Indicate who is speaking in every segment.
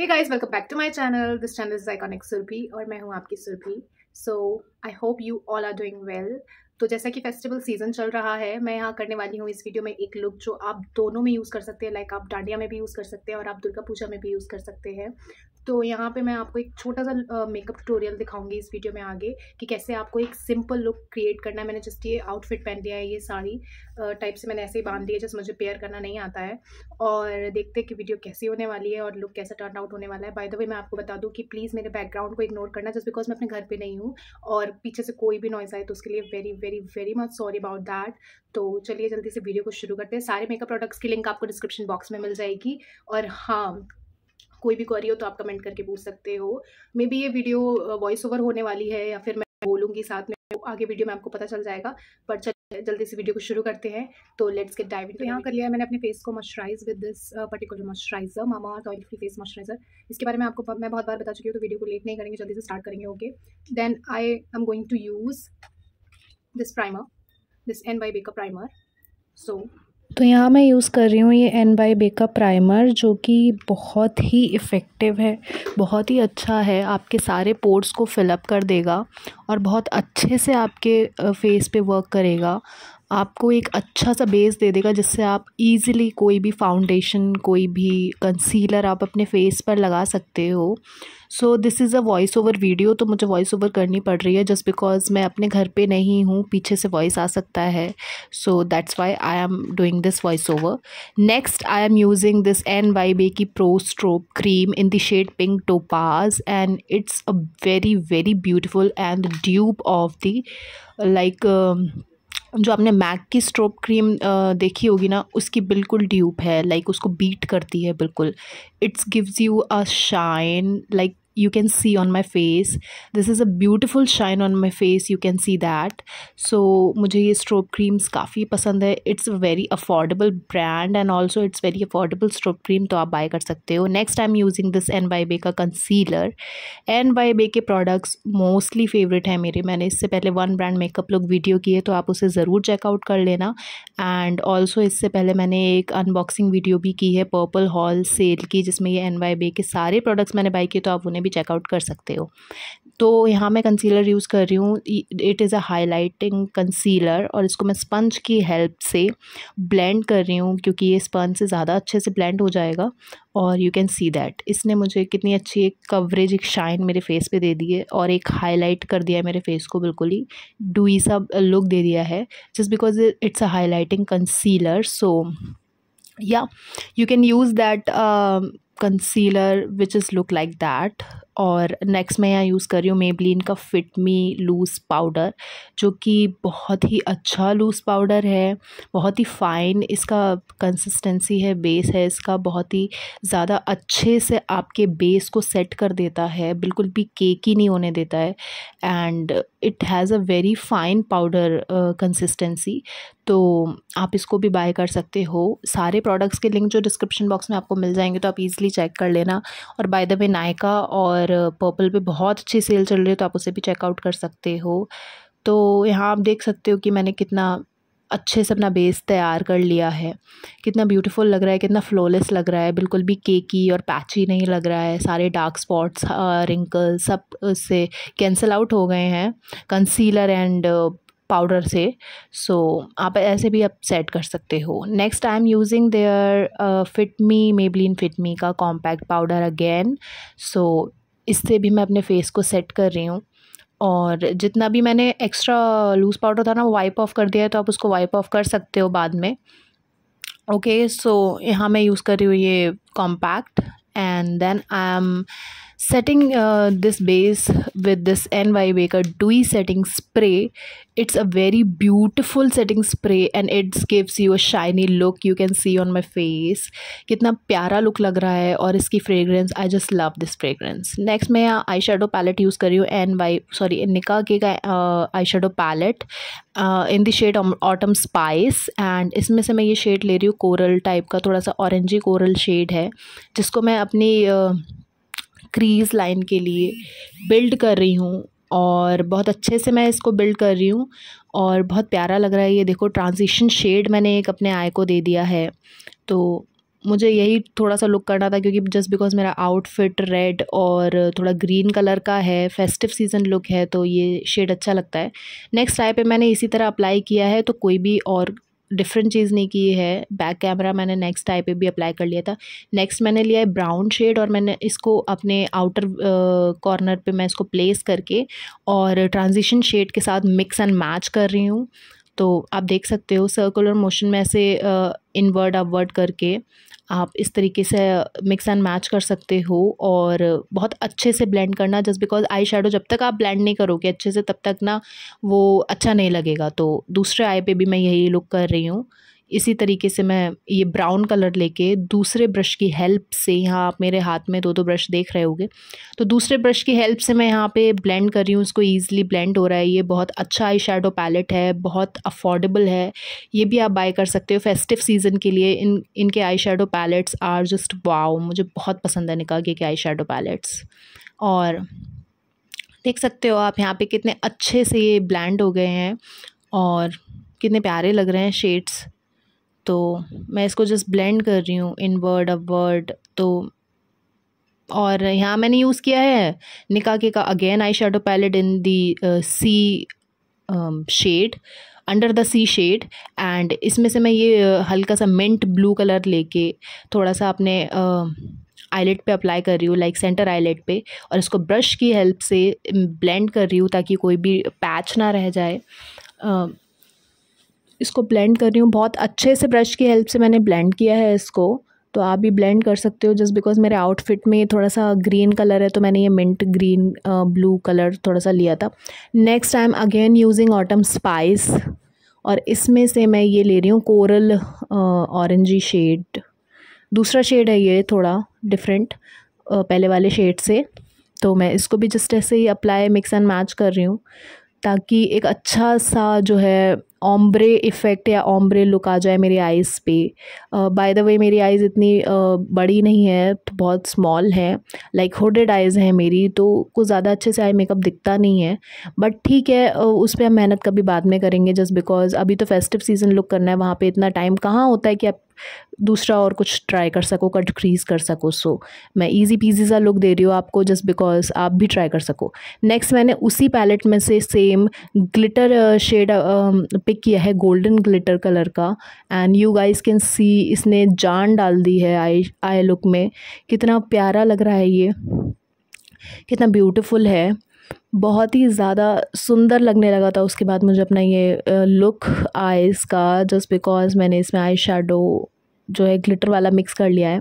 Speaker 1: hey guys welcome back to my channel this channel is iconic Surabhi और मैं हूँ आपकी Surabhi so I hope you all are doing well तो जैसा कि फेस्टिवल सीजन चल रहा है मैं यहाँ करने वाली हूँ इस वीडियो में एक लुक जो आप दोनों में यूज़ कर सकते हैं लाइक आप डांडिया में भी यूज़ कर सकते हैं और आप दुर्गा पूजा में भी यूज़ कर सकते हैं तो यहाँ पे मैं आपको एक छोटा सा मेकअप ट्यूटोरियल दिखाऊंगी इस वीडियो में आगे कि कैसे आपको एक सिंपल लुक क्रिएट करना है मैंने जस्ट ये आउटफिट पहन लिया है ये साड़ी टाइप से मैंने ऐसे ही बांध दिया जस्ट मुझे पेयर करना नहीं आता है और देखते कि वीडियो कैसी होने वाली है और लुक कैसा टर्न आउट होने वाला है बाय द वे मैं आपको बता दूँ कि प्लीज़ मेरे बैकग्राउंड को इग्नोर करना जस्ट बिकॉज मैं अपने घर पर नहीं हूँ और पीछे से कोई भी नॉइज़ आए तो उसके लिए very very very much sorry about that तो चलिए जल्दी से वीडियो को शुरू करते हैं सारे मेकअप प्रोडक्ट्स की लिंक आपको डिस्क्रिप्शन बॉक्स में मिल जाएगी और हाँ कोई भी क्वारी हो तो आप कमेंट करके पूछ सकते हो मे बी ये वीडियो वॉइस ओवर होने वाली है या फिर मैं बोलूँगी साथ में तो आगे वीडियो में आपको पता चल जाएगा बट जल्दी से वीडियो को शुरू करते हैं तो लेट्स गेट डाइव तो यहाँ कर लिया है मैंने अपने फेस को moisturise with this particular moisturiser Mamaearth oil free face moisturiser इसके बारे में आपको मैं बहुत बार बता चुकी हूँ तो वीडियो को लेट नहीं करेंगे जल्दी से स्टार्ट करेंगे okay then I am going to use this primer this N Y makeup primer so तो यहाँ मैं यूज़ कर रही हूँ ये एन बाई बे का प्राइमर जो कि बहुत ही
Speaker 2: इफ़ेक्टिव है बहुत ही अच्छा है आपके सारे पोर्ट्स को फिलअप कर देगा और बहुत अच्छे से आपके फेस पे वर्क करेगा आपको एक अच्छा सा बेस दे देगा जिससे आप इजीली कोई भी फाउंडेशन कोई भी कंसीलर आप अपने फेस पर लगा सकते हो so this is a voice over video तो मुझे वॉइस ओवर करनी पड़ रही है जस्ट बिकॉज मैं अपने घर पे नहीं हूँ पीछे से वॉइस आ सकता है so that's why I am doing this voice over next I am using this N Y Bae की pro strobe cream in the shade pink topaz and it's a very very beautiful and dewy of the like जो आपने Mac की स्ट्रोप cream देखी होगी ना उसकी बिल्कुल dupe है लाइक उसको बीट करती है बिल्कुल it's gives you a shine like you can see on my face this is a beautiful shine on my face you can see that so मुझे ये स्ट्रोप क्रीम्स काफ़ी पसंद है it's a very affordable brand and also it's very affordable strobe cream तो आप buy कर सकते हो next I am using this N Y Bae का कंसीलर एन वाई बे के प्रोडक्ट्स मोस्टली फेवरेट हैं मेरे मैंने इससे पहले one brand makeup look video किए तो आप उसे ज़रूर चेकआउट कर लेना एंड ऑल्सो इससे पहले मैंने एक अनबॉक्सिंग वीडियो भी की है पर्पल हॉल सेल की जिसमें ये एन वाई बे के सारे प्रोडक्ट्स मैंने बाई किए तो आप उन्हें में भी चेकआउट कर सकते हो तो यहाँ मैं कंसीलर यूज़ कर रही हूँ it is a highlighting concealer और इसको मैं स्पंज की हेल्प से ब्लेंड कर रही हूँ क्योंकि ये स्पंज से ज़्यादा अच्छे से ब्लेंड हो जाएगा और यू कैन सी दैट इसने मुझे कितनी अच्छी एक कवरेज एक शाइन मेरे फेस पे दे दी है और एक हाईलाइट कर दिया है मेरे फेस को बिल्कुल ही डुई सा लुक दे दिया है just because it's a highlighting concealer so या you can use that concealer which is look like that और नेक्स्ट मैं यहाँ यूज़ कर रही हूँ मेबलिन का फिट मी लूज़ पाउडर जो कि बहुत ही अच्छा लूज़ पाउडर है बहुत ही फ़ाइन इसका कंसिस्टेंसी है बेस है इसका बहुत ही ज़्यादा अच्छे से आपके बेस को सेट कर देता है बिल्कुल भी केक ही नहीं होने देता है and it has a very fine powder consistency तो आप इसको भी बाय कर सकते हो सारे प्रोडक्ट्स के लिंक जो डिस्क्रिप्शन बॉक्स में आपको मिल जाएंगे तो आप इजीली चेक कर लेना और बाय द वे नायका और पर्पल uh, पे बहुत अच्छी सेल चल रही है तो आप उसे भी चेकआउट कर सकते हो तो यहाँ आप देख सकते हो कि मैंने कितना अच्छे से अपना बेस तैयार कर लिया है कितना ब्यूटीफुल लग रहा है कितना फ्लॉलेस लग रहा है बिल्कुल भी केकी और पैची नहीं लग रहा है सारे डार्क स्पॉट्स रिंकल सब से कैंसिल आउट हो गए हैं कंसीलर एंड पाउडर से सो so, आप ऐसे भी आप सेट कर सकते हो next I am using their fit me Maybelline fit me का कॉम्पैक्ट पाउडर अगेन सो इससे भी मैं अपने फेस को सेट कर रही हूँ और जितना भी मैंने एक्स्ट्रा लूज़ पाउडर था ना वो वाइप ऑफ़ कर दिया है तो आप उसको वाइप ऑफ़ कर सकते हो बाद में ओके सो यहाँ मैं यूज़ कर रही हूँ ये compact and then I am setting uh, this base with this ny baker dewy setting spray it's a very beautiful setting spray and it gives you a shiny look you can see on my face कितना प्यारा look लग रहा है और इसकी fragrance I just love this fragrance next मैं यहाँ आई shadow palette use कर रही हूँ एन वाई सॉरी निका के का eye shadow palette in the shade autumn spice and इसमें से मैं ये शेड ले रही हूँ कोरल टाइप का थोड़ा सा ऑरेंजी कोरल शेड है जिसको मैं अपनी uh, क्रीज़ लाइन के लिए बिल्ड कर रही हूँ और बहुत अच्छे से मैं इसको बिल्ड कर रही हूँ और बहुत प्यारा लग रहा है ये देखो ट्रांजिशन शेड मैंने एक अपने आई को दे दिया है तो मुझे यही थोड़ा सा लुक करना था क्योंकि जस्ट बिकॉज मेरा आउटफिट रेड और थोड़ा ग्रीन कलर का है फेस्टिव सीजन लुक है तो ये शेड अच्छा लगता है नेक्स्ट आई पे मैंने इसी तरह अप्लाई किया है तो कोई भी और डिफरेंट चीज़ नहीं की है बैक कैमरा मैंने नेक्स्ट आई पे भी अप्लाई कर लिया था नेक्स्ट मैंने लिया है ब्राउन शेड और मैंने इसको अपने आउटर कॉर्नर पे मैं इसको प्लेस करके और ट्रांजिशन शेड के साथ मिक्स एंड मैच कर रही हूँ तो आप देख सकते हो सर्कुलर मोशन में ऐसे इनवर्ड अपवर्ड करके आप इस तरीके से मिक्स एंड मैच कर सकते हो और बहुत अच्छे से ब्लेंड करना जस्ट बिकॉज आई शेडो जब तक आप ब्लेंड नहीं करोगे अच्छे से तब तक ना वो अच्छा नहीं लगेगा तो दूसरे आई पे भी मैं यही लुक कर रही हूँ इसी तरीके से मैं ये ब्राउन कलर लेके दूसरे ब्रश की हेल्प से यहाँ आप मेरे हाथ में दो दो ब्रश देख रहे होंगे तो दूसरे ब्रश की हेल्प से मैं यहाँ पे ब्लेंड कर रही हूँ इसको ईजिली ब्लेंड हो रहा है ये बहुत अच्छा आई शेडो पैलेट है बहुत अफोर्डेबल है ये भी आप बाय कर सकते हो फेस्टिव सीजन के लिए इन इनके eye shadow palettes are just wow मुझे बहुत पसंद है निकाह के आई शेडो पैलेट्स और देख सकते हो आप यहाँ पर कितने अच्छे से ये ब्लैंड हो गए हैं और कितने प्यारे लग रहे हैं शेड्स तो मैं इसको जस्ट ब्लेंड कर रही हूँ इन वर्ड अब वर्ड तो और यहाँ मैंने यूज़ किया है निकाके का again eye shadow palette in the sea shade under the sea shade and इसमें से मैं ये uh, हल्का सा मिंट ब्लू कलर लेके थोड़ा सा अपने आईलेट uh, पे अप्लाई कर रही हूँ लाइक सेंटर आईलेट पे और इसको ब्रश की हेल्प से ब्लेंड um, कर रही हूँ ताकि कोई भी पैच ना रह जाए uh, इसको ब्लेंड कर रही हूँ बहुत अच्छे से ब्रश की हेल्प से मैंने ब्लेंड किया है इसको तो आप भी ब्लेंड कर सकते हो जस्ट बिकॉज मेरे आउटफिट में थोड़ा सा ग्रीन कलर है तो मैंने ये मिंट ग्रीन ब्लू कलर थोड़ा सा लिया था next I am again using autumn spice और इसमें से मैं ये ले रही हूँ कोरल ऑरेंजी शेड दूसरा शेड है ये थोड़ा डिफरेंट पहले वाले शेड से तो मैं इसको भी जस्ट ऐसे ही अप्लाई मिक्स एंड मैच कर रही हूँ ताकि एक अच्छा सा जो है ऑम्ब्रे इफ़ेक्ट या ऑम्ब्रे लुक आ जाए मेरी आइज़ पे बाय द वे मेरी आइज़ इतनी uh, बड़ी नहीं है तो बहुत स्मॉल है लाइक होडेड आइज़ है मेरी तो कुछ ज़्यादा अच्छे से आई मेकअप दिखता नहीं है बट ठीक है उस पर हम मेहनत कभी बाद में करेंगे जस्ट बिकॉज अभी तो फेस्टिव सीज़न लुक करना है वहाँ पर इतना टाइम कहाँ होता है कि आप दूसरा और कुछ ट्राई कर सको डिक्रीज़ कर सको सो मैं ईजी पीजी सा लुक दे रही हूँ आपको जस्ट बिकॉज आप भी ट्राई कर सको नेक्स्ट मैंने उसी पैलेट में से सेम ग्लिटर शेड पिक किया है गोल्डन ग्लिटर कलर का and you guys can see इसने जान डाल दी है आई आई लुक में कितना प्यारा लग रहा है ये कितना ब्यूटिफुल है बहुत ही ज़्यादा सुंदर लगने लगा था उसके बाद मुझे अपना ये लुक आइज़ का जस्ट बिकॉज़ मैंने इसमें आई शेडो जो है ग्लिटर वाला मिक्स कर लिया है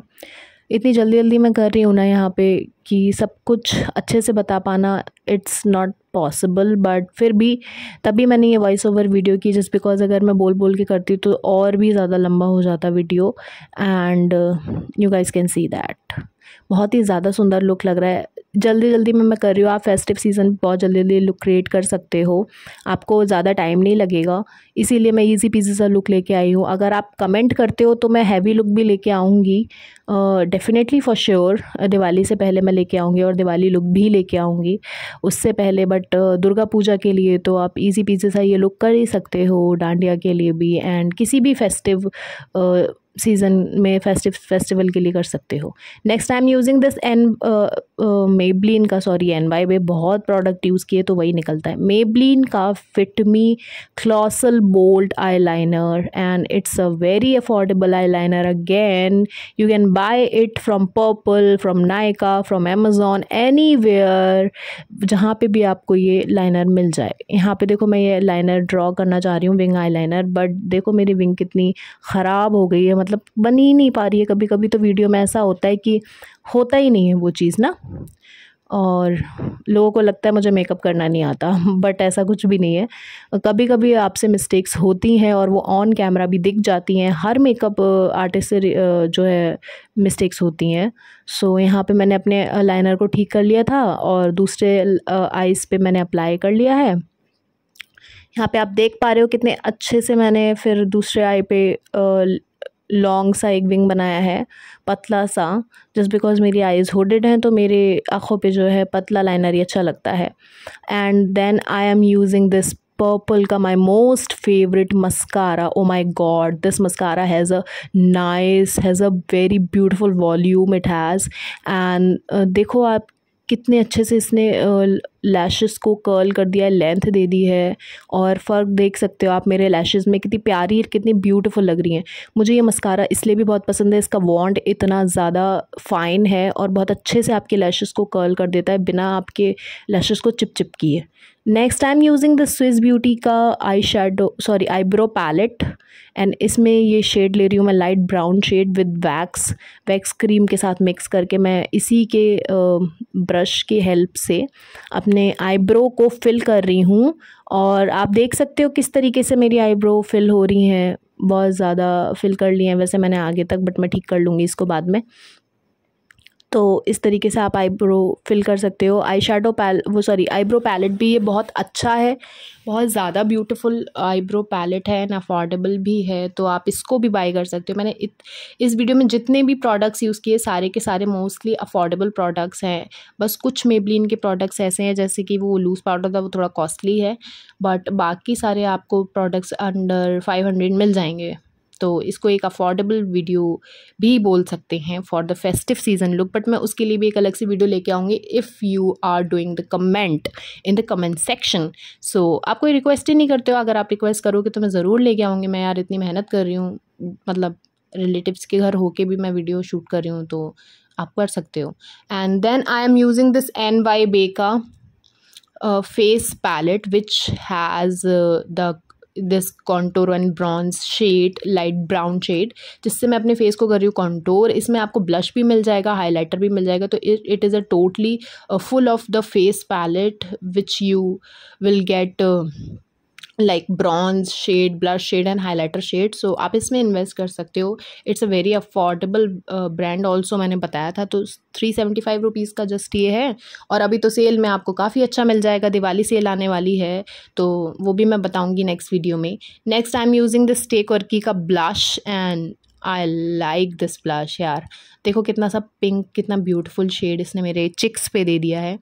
Speaker 2: इतनी जल्दी जल्दी मैं कर रही हूँ ना यहाँ पे कि सब कुछ अच्छे से बता पाना इट्स नॉट पॉसिबल बट फिर भी तभी मैंने ये वॉइस ओवर वीडियो की जस्ट बिकॉज अगर मैं बोल बोल के करती तो और भी ज़्यादा लंबा हो जाता video and you guys can see that बहुत ही ज़्यादा सुंदर लुक लग रहा है जल्दी जल्दी में मैं कर रही हूँ आप फेस्टिव सीज़न बहुत जल्दी जल्दी लुक क्रिएट कर सकते हो आपको ज़्यादा टाइम नहीं लगेगा इसीलिए मैं इजी पीजी सा लुक लेके आई हूँ अगर आप कमेंट करते हो तो मैं हैवी लुक भी लेके आऊँगी डेफिनेटली फॉर श्योर दिवाली से पहले मैं लेके आऊँगी और दिवाली लुक भी लेके आऊँगी उससे पहले बट दुर्गा पूजा के लिए तो आप ईजी पीजी सा ये लुक कर ही सकते हो डांडिया के लिए भी एंड किसी भी फेस्टिव सीज़न में फेस्टिव फेस्टिवल के लिए कर सकते हो next I am using this N Maybelline का सॉरी एन वाई वे बहुत प्रोडक्ट यूज़ किए तो वही निकलता है मेबलिन का fit me colossal bold eye liner and it's a very affordable eye liner again you can buy it from Purplle from Nykaa from Amazon anywhere जहाँ पर भी आपको ये लाइनर मिल जाए यहाँ पर देखो मैं ये लाइनर ड्रॉ करना चाह रही हूँ विंग आई लाइनर बट देखो मेरी विंग कितनी ख़राब हो गई है मतलब बन ही नहीं पा रही है कभी कभी तो वीडियो में ऐसा होता है कि होता ही नहीं है वो चीज़ ना और लोगों को लगता है मुझे मेकअप करना नहीं आता बट ऐसा कुछ भी नहीं है कभी कभी आपसे मिस्टेक्स होती हैं और वो ऑन कैमरा भी दिख जाती हैं हर मेकअप आर्टिस्ट से जो है मिस्टेक्स होती हैं सो so, यहाँ पे मैंने अपने लाइनर को ठीक कर लिया था और दूसरे आइज़ पे मैंने अप्लाई कर लिया है यहाँ पे आप देख पा रहे हो कितने अच्छे से मैंने फिर दूसरे आई पे लॉन्ग सा एक विंग बनाया है पतला सा जस्ट बिकॉज मेरी आईज़ होडेड हैं तो मेरे आँखों पे जो है पतला लाइनर ही अच्छा लगता है and then I am using this Purplle का my most favourite mascara oh my god this mascara has a nice has a very beautiful volume it has and देखो आप कितने अच्छे से इसने लैशेस को कर्ल कर दिया है लेंथ दे दी है और फ़र्क देख सकते हो आप मेरे लैशेस में कितनी प्यारी और कितनी ब्यूटीफुल लग रही हैं मुझे ये मस्कारा इसलिए भी बहुत पसंद है इसका वॉन्ड इतना ज़्यादा फाइन है और बहुत अच्छे से आपके लैशेस को कर्ल कर देता है बिना आपके लैशेस को चिपचिप किए next I am using the Swiss beauty का eye shadow sorry eyebrow palette and इसमें ये शेड ले रही हूँ मैं light brown shade with wax wax cream के साथ मिक्स करके मैं इसी के ब्रश की हेल्प से अपने आईब्रो को फिल कर रही हूँ और आप देख सकते हो किस तरीके से मेरी आईब्रो फिल हो रही हैं बहुत ज़्यादा फिल कर लिए हैं वैसे मैंने आगे तक बट मैं ठीक कर लूँगी इसको बाद में तो इस तरीके से आप आईब्रो फिल कर सकते हो आई शेडो पैल वो सॉरी आईब्रो पैलेट भी ये बहुत अच्छा है बहुत ज़्यादा ब्यूटीफुल आईब्रो पैलेट है एंड अफोर्डेबल भी है तो आप इसको भी बाई कर सकते हो मैंने इत, इस वीडियो में जितने भी प्रोडक्ट्स यूज़ किए सारे के सारे मोस्टली अफोर्डेबल प्रोडक्ट्स हैं बस कुछ मेबलिन के प्रोडक्ट्स ऐसे हैं जैसे कि वो लूज़ पाउडर था वो थोड़ा कॉस्टली है बट बाकी सारे आपको प्रोडक्ट्स अंडर फाइव हंड्रेड मिल जाएंगे तो इसको एक अफोर्डेबल वीडियो भी बोल सकते हैं for the festive season look but मैं उसके लिए भी एक अलग से वीडियो लेके आऊँगी if you are doing the comment in the comment section so आप कोई रिक्वेस्ट ही नहीं करते हो अगर आप रिक्वेस्ट करोगे तो मैं ज़रूर लेके आऊँगी मैं यार इतनी मेहनत कर रही हूँ मतलब रिलेटिव्स के घर होके भी मैं वीडियो शूट कर रही हूँ तो आप कर सकते हो and then I am using this N Y Bae का face palette which has the this contour and browns shade light brown shade जिससे मैं अपने फेस को कर रही हूँ कॉन्टोर इसमें आपको ब्लश भी मिल जाएगा हाईलाइटर भी मिल जाएगा तो it is a totally full of the face palette which you will get like bronze shade blush shade and highlighter shade so आप इसमें इन्वेस्ट कर सकते हो it's a very affordable brand also मैंने बताया था तो थ्री सेवेंटी फाइव रुपीज़ का जस्ट ये है और अभी तो सेल में आपको काफ़ी अच्छा मिल जाएगा दिवाली सेल आने वाली है तो वो भी मैं बताऊँगी नेक्स्ट वीडियो में next I am using this टेक वर्की का blush and I like this blush यार देखो कितना सा पिंक कितना ब्यूटिफुल शेड इसने मेरे चिक्स पे दे दिया है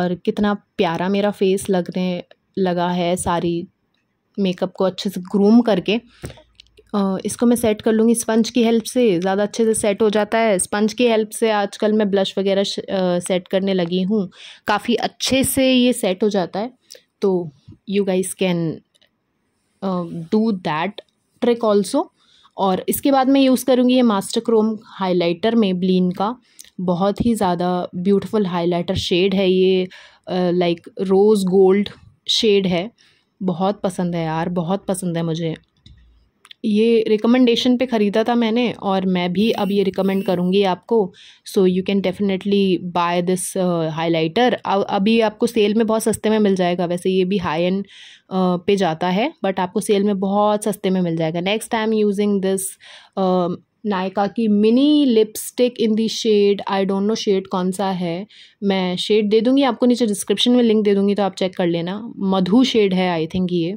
Speaker 2: और कितना प्यारा मेरा फेस लगने लगा है सारी मेकअप को अच्छे से ग्रूम करके इसको मैं सेट कर लूँगी स्पंज की हेल्प से ज़्यादा अच्छे से सेट हो जाता है स्पंज की हेल्प से आजकल मैं ब्लश वगैरह सेट करने लगी हूँ काफ़ी अच्छे से ये सेट हो जाता है तो you guys can do that trick also और इसके बाद मैं यूज़ करूँगी ये मास्टर क्रोम हाइलाइटर में ब्लीन का बहुत ही ज़्यादा ब्यूटिफुल हाईलाइटर शेड है ये लाइक रोज़ गोल्ड शेड है बहुत पसंद है यार बहुत पसंद है मुझे ये रिकमेंडेशन पे ख़रीदा था मैंने और मैं भी अब ये रिकमेंड करूँगी आपको so you can definitely buy this highlighter अभी आपको सेल में बहुत सस्ते में मिल जाएगा वैसे ये भी हाई एंड uh, पे जाता है बट आपको सेल में बहुत सस्ते में मिल जाएगा next time using this Nykaa की mini lipstick in the shade I don't know shade कौन सा है मैं शेड दे दूँगी आपको नीचे डिस्क्रिप्शन में लिंक दे दूँगी तो आप चेक कर लेना मधु शेड है आई थिंक ये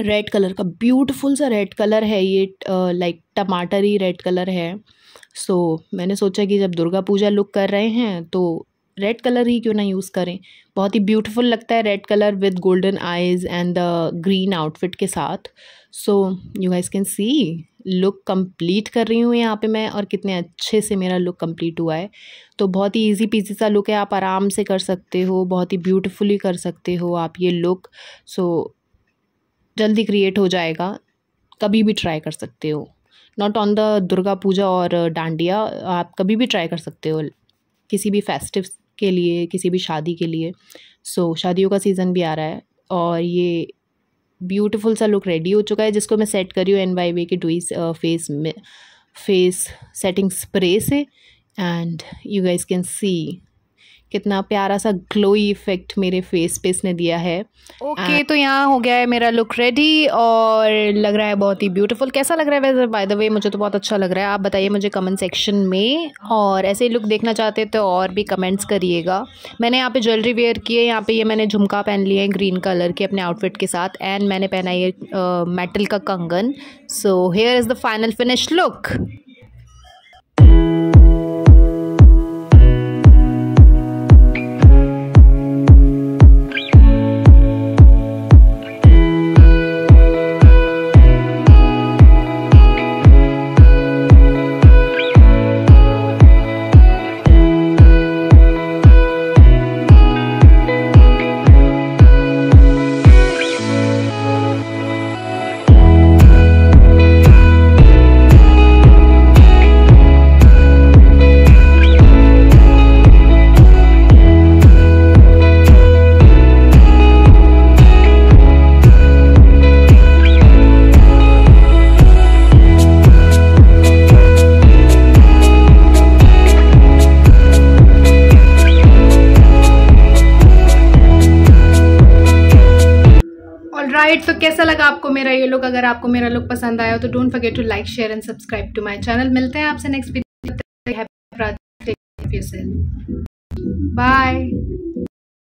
Speaker 2: रेड कलर का ब्यूटीफुल सा रेड कलर है ये लाइक टमाटरी रेड कलर है सो so, मैंने सोचा कि जब दुर्गा पूजा लुक कर रहे हैं तो रेड कलर ही क्यों ना यूज़ करें बहुत ही ब्यूटीफुल लगता है red colour with golden eyes and the green outfit के साथ so you guys can see look complete कर रही हूँ यहाँ पे मैं और कितने अच्छे से मेरा लुक कंप्लीट हुआ है तो बहुत ही इजी पीजी सा लुक है आप आराम से कर सकते हो बहुत ही ब्यूटीफुली कर सकते हो आप ये लुक सो जल्दी क्रिएट हो जाएगा कभी भी ट्राई कर सकते हो not on the Durga Puja और डांडिया आप कभी भी ट्राई कर सकते हो किसी भी फेस्टिव के लिए किसी भी शादी के लिए सो so, शादियों का सीज़न भी आ रहा है और ये ब्यूटीफुल सा लुक रेडी हो चुका है जिसको मैं सेट करी हूँ एन वाई वे के dewy face face setting spray से and you guys can see कितना प्यारा सा ग्लोई इफेक्ट मेरे फेस पे इसने दिया है ओके okay, तो यहाँ हो गया है मेरा लुक रेडी और लग रहा है बहुत ही ब्यूटीफुल कैसा लग रहा है वैसे बाय द वे मुझे तो बहुत अच्छा लग रहा है आप बताइए मुझे कमेंट सेक्शन में और ऐसे ही लुक देखना चाहते तो और भी कमेंट्स करिएगा मैंने यहाँ पे ज्वेलरी वेयर की है यहाँ पे ये मैंने झुमका पहन लिया है ग्रीन कलर के अपने आउटफिट के साथ एंड मैंने पहना ये मेटल का कंगन so here is the final finish look
Speaker 1: right तो कैसा लगा आपको मेरा ये लुक अगर आपको मेरा लुक पसंद आया तो don't forget to like share and subscribe to my channel मिलते हैं आपसे नेक्स्ट वीडियो बाय